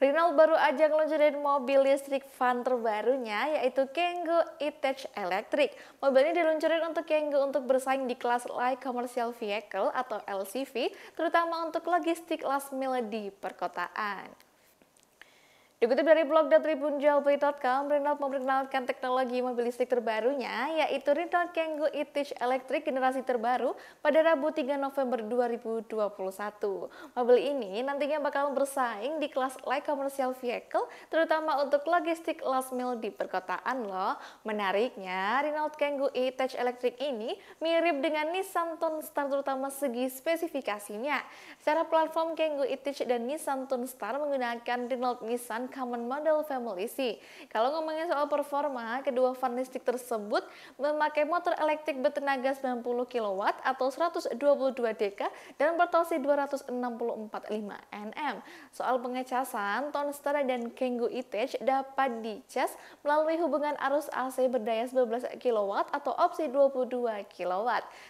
Renault baru aja ngeluncurin mobil listrik van terbarunya yaitu Kangoo E-Tech Electric. Mobil ini diluncurin untuk Kangoo untuk bersaing di kelas Light Commercial Vehicle atau LCV, terutama untuk logistik last mile di perkotaan. Dikutip dari blog jawabai.com, Renault memperkenalkan teknologi mobil listrik terbarunya, yaitu Renault Kangoo e tech Electric generasi terbaru pada Rabu 3 November 2021. Mobil ini nantinya bakal bersaing di kelas light commercial vehicle, terutama untuk logistik last mile di perkotaan loh. Menariknya, Renault Kangoo e tech Electric ini mirip dengan Nissan Tonstar terutama segi spesifikasinya. Secara platform Kangoo e tech dan Nissan Tonstar menggunakan Renault Nissan Common Model Family sih. Kalau ngomongin soal performa, kedua fanistik tersebut memakai motor elektrik bertenaga 90 kW atau 122 dk dan bertorsi 264,5 nm Soal pengecasan, Tonster dan Kengo E-Tech dapat dicas melalui hubungan arus AC berdaya 11 kW atau opsi 22 kW.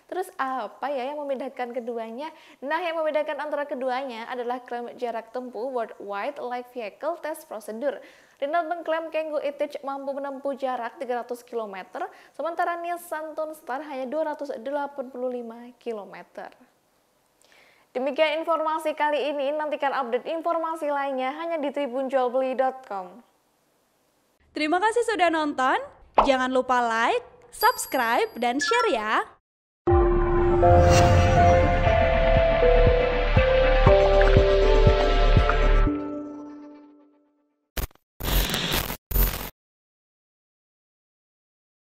Terus apa ya yang membedakan keduanya? Nah, yang membedakan antara keduanya adalah klaim jarak tempuh worldwide light vehicle test prosedur. Renault mengklaim Kenggo e mampu menempuh jarak 300 km, sementara Nissan Tunstar hanya 285 km. Demikian informasi kali ini, nantikan update informasi lainnya hanya di tribunjualbeli.com. Terima kasih sudah nonton, jangan lupa like, subscribe, dan share ya!